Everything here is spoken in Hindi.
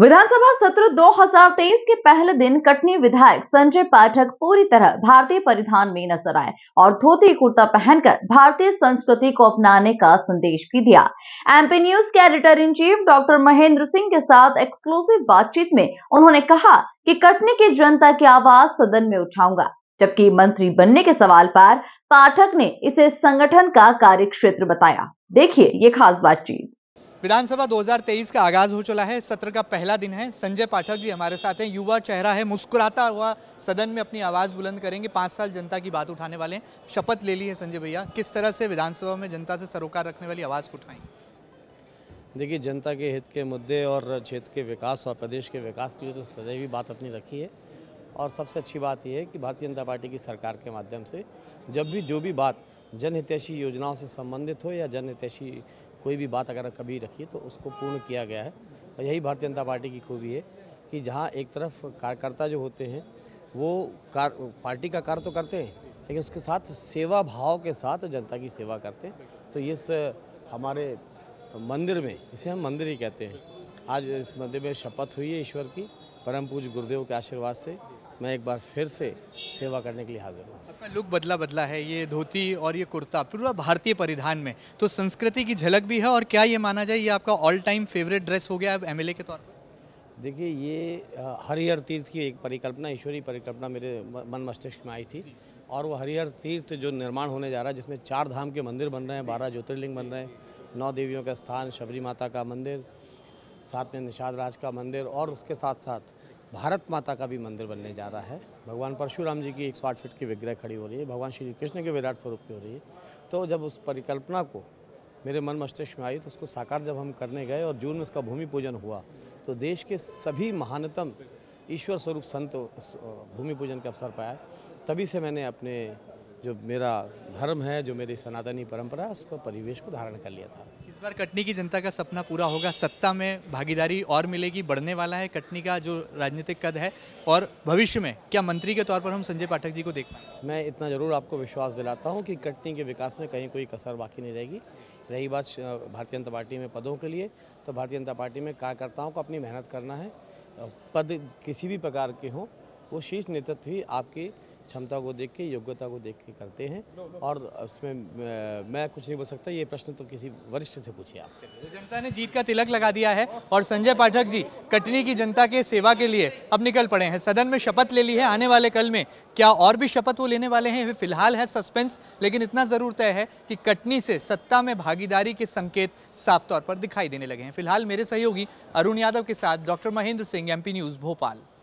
विधानसभा सत्र 2023 के पहले दिन कटनी विधायक संजय पाठक पूरी तरह भारतीय परिधान में नजर आए और धोती कुर्ता पहनकर भारतीय संस्कृति को अपनाने का संदेश भी दिया एमपी न्यूज के editor in chief doctor Mahendra Singh के साथ एक्सक्लूसिव बातचीत में उन्होंने कहा कि कटनी की जनता की आवाज सदन में उठाऊंगा जबकि मंत्री बनने के सवाल पर पाठक ने इसे संगठन का कार्य क्षेत्र बताया देखिए ये खास बातचीत विधानसभा 2023 का आगाज हो चला है सत्र का पहला दिन है संजय पाठक जी हमारे साथ हैं युवा चेहरा है मुस्कुराता हुआ सदन में अपनी आवाज़ बुलंद करेंगे पाँच साल जनता की बात उठाने वाले हैं शपथ ले ली है संजय भैया किस तरह से विधानसभा में जनता से सरोकार रखने वाली आवाज़ को उठाएंगे देखिए जनता के हित के मुद्दे और क्षेत्र के विकास और प्रदेश के विकास के लिए तो सदैवी बात अपनी रखी है और सबसे अच्छी बात यह है कि भारतीय जनता पार्टी की सरकार के माध्यम से जब भी जो भी बात जनहितैषी योजनाओं से संबंधित हो या जनहितैषी कोई भी बात अगर कभी रखी तो उसको पूर्ण किया गया है और यही भारतीय जनता पार्टी की खूबी है कि जहाँ एक तरफ कार्यकर्ता जो होते हैं वो कार पार्टी का कार्य तो करते हैं लेकिन उसके साथ सेवा भाव के साथ जनता की सेवा करते हैं तो इस हमारे मंदिर में इसे हम मंदिर ही कहते हैं आज इस मंदिर में शपथ हुई है ईश्वर की परम पूज गुरुदेव के आशीर्वाद से मैं एक बार फिर से सेवा करने के लिए हाजिर हूँ आपका लुक बदला बदला है ये धोती और ये कुर्ता पूरा भारतीय परिधान में तो संस्कृति की झलक भी है और क्या ये माना जाए ये आपका ऑल टाइम फेवरेट ड्रेस हो गया अब एम के तौर पर देखिए ये हरिहर तीर्थ की एक परिकल्पना ईश्वरी परिकल्पना मेरे मन मस्तिष्क में आई थी और वो हरिहर तीर्थ जो निर्माण होने जा रहा है जिसमें चार धाम के मंदिर बन रहे हैं बारह ज्योतिर्लिंग बन रहे हैं नौ देवियों का स्थान शबरी माता का मंदिर साथ में निषाद राज का मंदिर और उसके साथ साथ भारत माता का भी मंदिर बनने जा रहा है भगवान परशुराम जी की एक सौ फीट की विग्रह खड़ी हो रही है भगवान श्री कृष्ण के विराट स्वरूप की हो रही है तो जब उस परिकल्पना को मेरे मन मस्तिष्क में आई तो उसको साकार जब हम करने गए और जून में उसका भूमि पूजन हुआ तो देश के सभी महानतम ईश्वर स्वरूप संत भूमि पूजन के अवसर पर आए तभी से मैंने अपने जो मेरा धर्म है जो मेरी सनातनी परंपरा है उसका परिवेश को धारण कर लिया था इस बार कटनी की जनता का सपना पूरा होगा सत्ता में भागीदारी और मिलेगी बढ़ने वाला है कटनी का जो राजनीतिक कद है और भविष्य में क्या मंत्री के तौर पर हम संजय पाठक जी को देख पाएंगे मैं इतना ज़रूर आपको विश्वास दिलाता हूँ कि कटनी के विकास में कहीं कोई कसर बाकी नहीं रहेगी रही बात भारतीय जनता पार्टी में पदों के लिए तो भारतीय जनता पार्टी में कार्यकर्ताओं को अपनी मेहनत करना है पद किसी भी प्रकार के हों वो शीर्ष नेतृत्व ही आपकी क्षमता को देख के योग्यता को देख के करते हैं और उसमें मैं कुछ नहीं बोल सकता ये प्रश्न तो किसी वरिष्ठ से पूछिए आप तो जनता ने जीत का तिलक लगा दिया है और संजय पाठक जी कटनी की जनता के सेवा के लिए अब निकल पड़े हैं सदन में शपथ ले ली है आने वाले कल में क्या और भी शपथ वो लेने वाले हैं फिलहाल है सस्पेंस लेकिन इतना जरूर तय है कि कटनी से सत्ता में भागीदारी के संकेत साफ तौर पर दिखाई देने लगे हैं फिलहाल मेरे सहयोगी अरुण यादव के साथ doctor Mahendra Singh M news Bhopal